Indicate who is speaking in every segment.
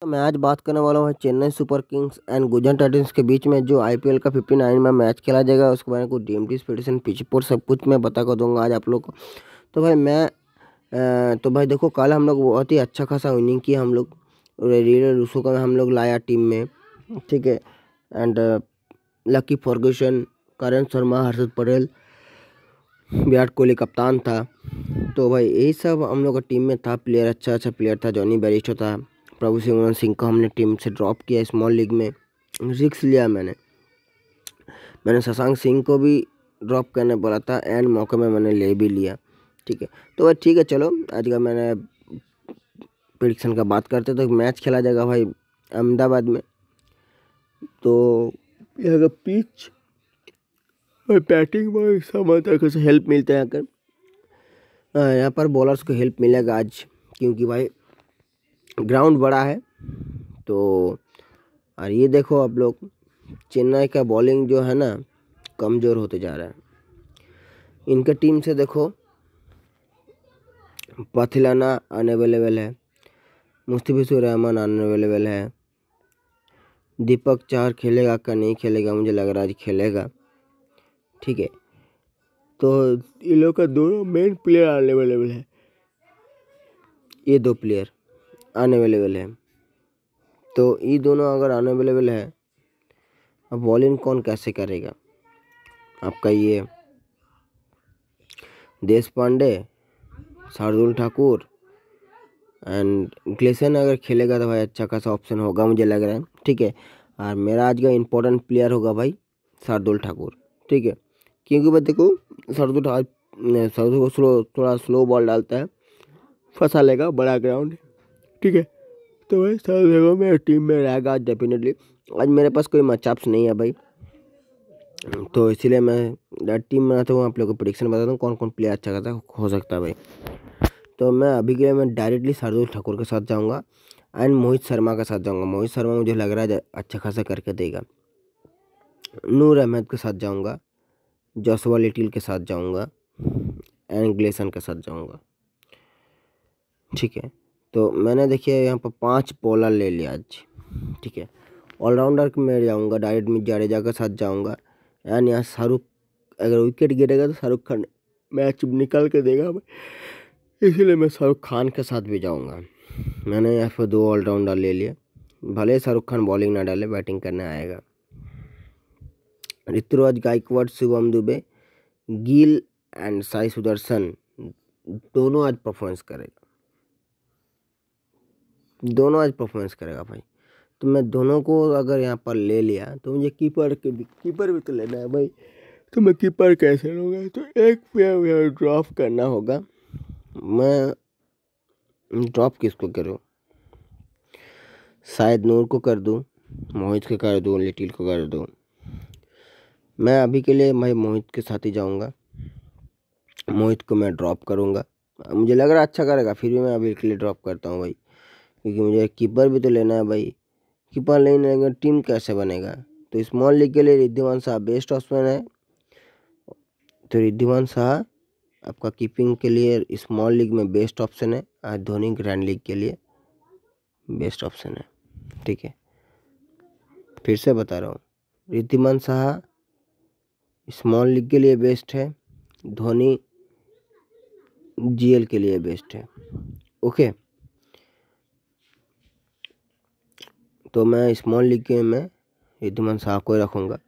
Speaker 1: तो मैं आज बात करने वाला हूँ Chennai Super Kings and Gujarat Titans के बीच में जो आईपीएल का फिफ्टी नाइन में मैच खेला जाएगा उसके बारे में कुछ डी एम पिच पिचपोर सब कुछ मैं बता कर दूंगा आज आप लोग को तो भाई मैं तो भाई देखो कल हम लोग बहुत ही अच्छा खासा विनिंग किया हम लोग रीडर रूसो का हम लोग लाया टीम में ठीक है and Lockie Ferguson Karan Sharma Harshad Patel Virat Kohli कप्तान था तो भाई यही सब हम लोग का टीम में था प्लेयर अच्छा अच्छा प्लेयर था जॉनी बैरिस्टो था प्रभु सिमरन सिंह को हमने टीम से ड्रॉप किया स्मॉल लीग में रिक्स लिया मैंने मैंने शशांक सिंह को भी ड्रॉप करने बोला था एंड मौके में मैंने ले भी लिया ठीक है तो भाई ठीक है चलो आज का मैंने प्रिडिक्शन का बात करते तो मैच खेला जाएगा भाई अहमदाबाद में तो यहाँ का पिच और बैटिंग में सब तरह से हेल्प मिलता है यहाँ पर बॉलर्स हाँ, को हेल्प मिलेगा आज क्योंकि भाई ग्राउंड बड़ा है तो और ये देखो आप लोग चेन्नई का बॉलिंग जो है ना कमज़ोर होते जा रहा है इनके टीम से देखो पथिलाना अनअवेलेबल है मुस्तफ़िजुर रहमान अनअवेलेबल है दीपक चार खेलेगा क्या नहीं खेलेगा मुझे लग रहा है खेलेगा ठीक है तो इन लोग का दोनों मेन प्लेयर अवेलेबल है ये दो प्लेयर अनअवेलेबल है तो ये दोनों अगर अनअवेलेबल है अब बॉल इन कौन कैसे करेगा आपका ये Deshpande Shardul Thakur and Gleeson अगर खेलेगा तो भाई अच्छा खासा ऑप्शन होगा मुझे लग रहा है ठीक है और मेरा आज का इम्पोर्टेंट प्लेयर होगा भाई शार्दुल ठाकुर ठीक है क्योंकि भाई देखो शार्दुल ठाकुर शार्दुल को स्लो थोड़ा स्लो बॉल डालता है फंसा लेगा बड़ा ग्राउंड ठीक है तो भाई सब देखो मेरे टीम में रहेगा डेफिनेटली आज मेरे पास कोई मचाप्स नहीं है भाई तो इसीलिए मैं टीम बनाता हूँ आप लोग को प्रिडिक्शन बताता हूँ कौन कौन प्लेयर अच्छा करता हो सकता है भाई तो मैं अभी के लिए मैं डायरेक्टली शार्दुल ठाकुर के साथ जाऊँगा एंड मोहित शर्मा के साथ जाऊँगा मोहित शर्मा मुझे लग रहा है अच्छा खासा करके देगा नूर अहमद के साथ जाऊँगा जोसवा लिटिल के साथ जाऊँगा एंड ग्लेसन के साथ जाऊँगा ठीक है तो मैंने देखिए यहाँ पर पाँच बॉलर ले लिया आज ठीक है ऑलराउंडर मैं जाऊँगा डायरेक्ट में जाडेजा के साथ जाऊँगा एंड यहाँ शाहरुख अगर विकेट गिरेगा तो शाहरुख खान मैच निकल के देगा इसीलिए मैं शाहरुख खान के साथ भी जाऊँगा मैंने यहाँ पर दो ऑलराउंडर ले लिया भले शाहरुख खान बॉलिंग ना डाले बैटिंग करने आएगा ऋतुराज गायकवाड़ शुभम दुबे गिल एंड साई सुदर्शन दोनों आज परफॉर्मेंस करेगा दोनों आज परफॉर्मेंस करेगा भाई तो मैं दोनों को अगर यहाँ पर ले लिया तो मुझे कीपर के भी कीपर भी तो लेना है भाई तो मैं कीपर कैसे लूँगा तो एक प्लेयर ड्रॉप करना होगा मैं ड्रॉप किसको करूँ शायद नूर को कर दूँ मोहित को कर दूँ लिटिल को कर दूँ मैं अभी के लिए मैं मोहित के साथ ही जाऊँगा मोहित को मैं ड्रॉप करूँगा मुझे लग रहा अच्छा करेगा फिर भी मैं अभी के लिए ड्रॉप करता हूँ भाई क्योंकि मुझे कीपर भी तो लेना है भाई कीपर नहीं लेंगे टीम कैसे बनेगा तो स्मॉल लीग के लिए रिद्धिमान शाह बेस्ट ऑप्शन है तो रिद्धिमान शाह आपका कीपिंग के लिए स्मॉल लीग में बेस्ट ऑप्शन है आज धोनी ग्रैंड लीग के लिए बेस्ट ऑप्शन है ठीक है फिर से बता रहा हूँ रिद्धिमान शाह स्मॉल लीग के लिए बेस्ट है धोनी जीएल के लिए बेस्ट है ओके तो मैं स्मॉल लीग के में रिद्धुमन शाह को रखूँगा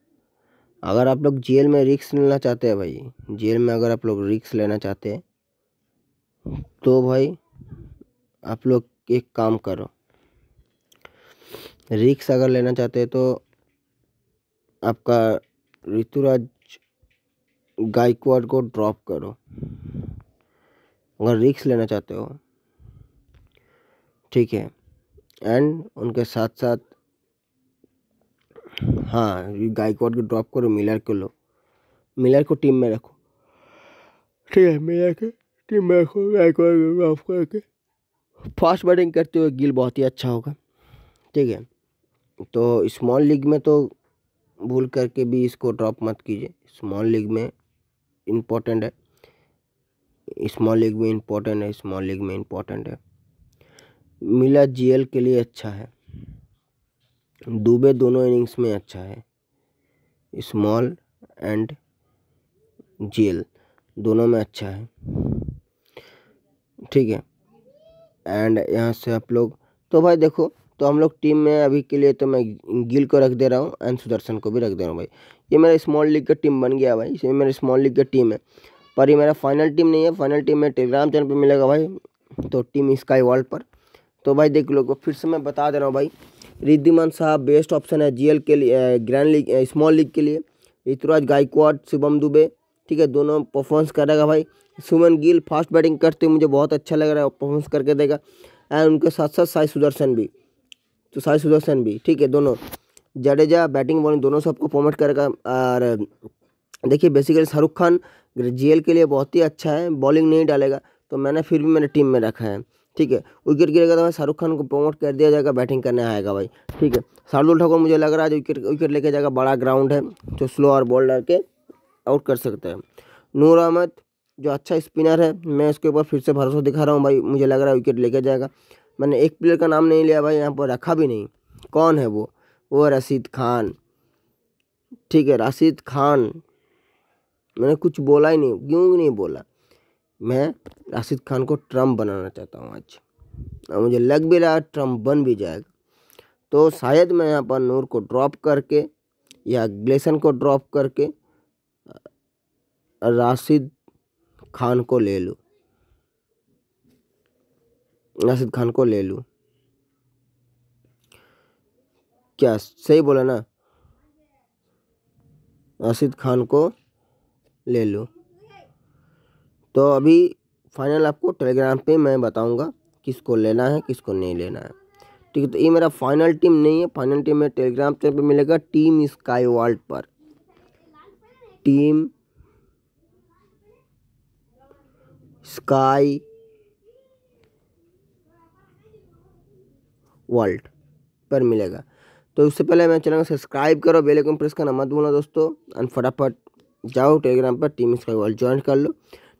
Speaker 1: अगर आप लोग जेल में रिक्स लेना चाहते हैं भाई जेल में अगर आप लोग रिक्स लेना चाहते हैं तो भाई आप लोग एक काम करो रिक्स अगर लेना चाहते हैं तो आपका ऋतुराज गायकवाड को ड्रॉप करो अगर रिक्स लेना चाहते हो ठीक है एंड उनके साथ साथ हाँ गायकवाड को ड्रॉप करो मिलर को लो मिलर को टीम में रखो ठीक है मिलर के टीम में रखो गायकवाड को ड्रॉप करके फास्ट बैटिंग करते हुए गिल बहुत ही अच्छा होगा ठीक है तो स्मॉल लीग में तो भूल करके भी इसको ड्रॉप मत कीजिए स्मॉल लीग में इम्पोर्टेंट है स्मॉल लीग में इम्पोर्टेंट है स्मॉल लीग में इम्पोर्टेंट है मिला जीएल के लिए अच्छा है दुबे दोनों इनिंग्स में अच्छा है स्मॉल एंड जीएल दोनों में अच्छा है ठीक है एंड यहाँ से आप लोग तो भाई देखो तो हम लोग टीम में अभी के लिए तो मैं गिल को रख दे रहा हूँ एंड सुदर्शन को भी रख दे रहा हूँ भाई ये मेरा स्मॉल लीग का टीम बन गया भाई इसमें मेरा स्मॉल लीग का टीम है पर ये मेरा फाइनल टीम नहीं है फाइनल टीम में टेलीग्राम चैनल पर मिलेगा भाई तो टीम स्काई वर्ल्ड पर तो भाई देख लो फिर से मैं बता दे रहा हूँ भाई रिद्धिमान साहब बेस्ट ऑप्शन है जीएल के लिए ग्रैंड लीग स्मॉल लीग के लिए ऋतुराज गायकवाड शुभम दुबे ठीक है दोनों परफॉर्मेंस करेगा भाई सुमन गिल फास्ट बैटिंग करते हुए मुझे बहुत अच्छा लग रहा है परफॉर्मेंस करके देगा एंड उनके साथ साथ साई सुदर्शन भी तो साई सुदर्शन भी ठीक है दोनों जडेजा बैटिंग बॉलिंग दोनों सबको प्रमोट करेगा और देखिए बेसिकली शाहरुख खान जीएल के लिए बहुत ही अच्छा है बॉलिंग नहीं डालेगा तो मैंने फिर भी मैंने टीम में रखा है ठीक है विकेट गिरेगा तो भाई शाहरुख खान को प्रमोट कर दिया जाएगा बैटिंग करने आएगा भाई ठीक है शार्दुल ठाकुर मुझे लग रहा है जो विकेट विकेट लेके जाएगा बड़ा ग्राउंड है जो स्लो और बॉलर के आउट कर सकते हैं नूर अहमद जो अच्छा स्पिनर है मैं उसके ऊपर फिर से भरोसा दिखा रहा हूँ भाई मुझे लग रहा है विकेट लेके जाएगा मैंने एक प्लेयर का नाम नहीं लिया भाई यहाँ पर रखा भी नहीं कौन है वो वो रशीद खान ठीक है राशिद खान मैंने कुछ बोला ही नहीं क्यों नहीं बोला मैं राशिद खान को ट्रम्प बनाना चाहता हूँ आज और मुझे लग भी रहा ट्रम्प बन भी जाएगा तो शायद मैं यहाँ पर नूर को ड्रॉप करके या ग्लेसन को ड्रॉप करके राशिद खान को ले लूँ राशिद खान को ले लूँ क्या सही बोला ना राशिद खान को ले लूँ तो अभी फाइनल आपको टेलीग्राम पे मैं बताऊंगा किसको लेना है किसको नहीं लेना है ठीक है तो ये मेरा फाइनल टीम नहीं है फाइनल टीम में टेलीग्राम चैनल पे मिलेगा टीम स्काई वर्ल्ड पर टीम स्काई वर्ल्ड पर मिलेगा तो उससे पहले मैं चैनल सब्सक्राइब करो बेल प्रेस करना मत बोलना दोस्तों एंड फटाफट जाओ टेलीग्राम पर टीम स्काई वर्ल्ड ज्वाइन कर लो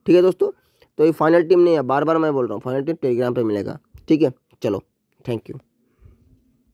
Speaker 1: ठीक है दोस्तों तो ये फाइनल टीम नहीं है बार बार मैं बोल रहा हूँ फाइनल टीम टेलीग्राम पर मिलेगा ठीक है चलो थैंक यू